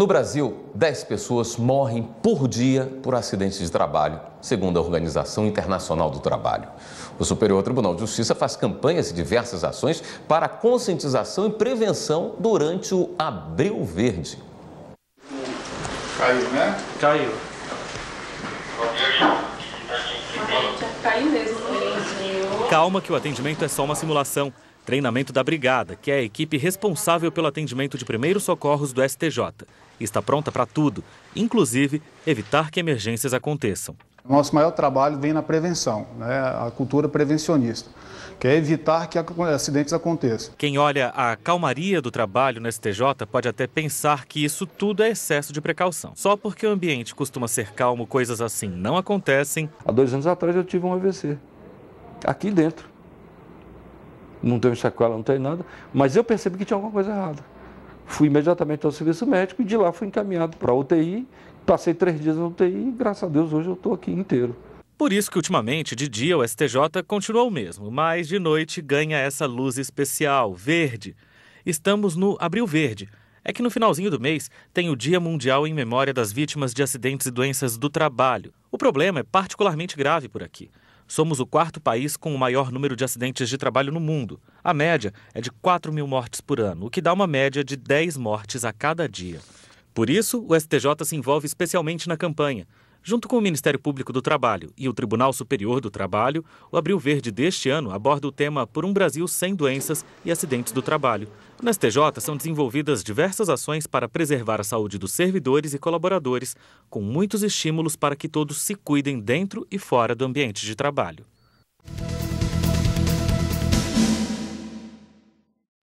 No Brasil, 10 pessoas morrem por dia por acidentes de trabalho, segundo a Organização Internacional do Trabalho. O Superior Tribunal de Justiça faz campanhas e diversas ações para conscientização e prevenção durante o Abril Verde. Caiu, né? Caiu. Caiu mesmo. Calma que o atendimento é só uma simulação. Treinamento da Brigada, que é a equipe responsável pelo atendimento de primeiros socorros do STJ. Está pronta para tudo, inclusive evitar que emergências aconteçam. Nosso maior trabalho vem na prevenção, né? a cultura prevencionista, que é evitar que acidentes aconteçam. Quem olha a calmaria do trabalho no STJ pode até pensar que isso tudo é excesso de precaução. Só porque o ambiente costuma ser calmo, coisas assim não acontecem. Há dois anos atrás eu tive um AVC, aqui dentro não tenho chacoalha, não tenho nada, mas eu percebi que tinha alguma coisa errada. Fui imediatamente ao serviço médico e de lá fui encaminhado para a UTI, passei três dias na UTI e graças a Deus hoje eu estou aqui inteiro. Por isso que ultimamente, de dia, o STJ continua o mesmo, mas de noite ganha essa luz especial, verde. Estamos no Abril Verde. É que no finalzinho do mês tem o Dia Mundial em memória das vítimas de acidentes e doenças do trabalho. O problema é particularmente grave por aqui. Somos o quarto país com o maior número de acidentes de trabalho no mundo. A média é de 4 mil mortes por ano, o que dá uma média de 10 mortes a cada dia. Por isso, o STJ se envolve especialmente na campanha. Junto com o Ministério Público do Trabalho e o Tribunal Superior do Trabalho, o Abril Verde deste ano aborda o tema Por um Brasil sem doenças e acidentes do trabalho. Na STJ são desenvolvidas diversas ações para preservar a saúde dos servidores e colaboradores, com muitos estímulos para que todos se cuidem dentro e fora do ambiente de trabalho.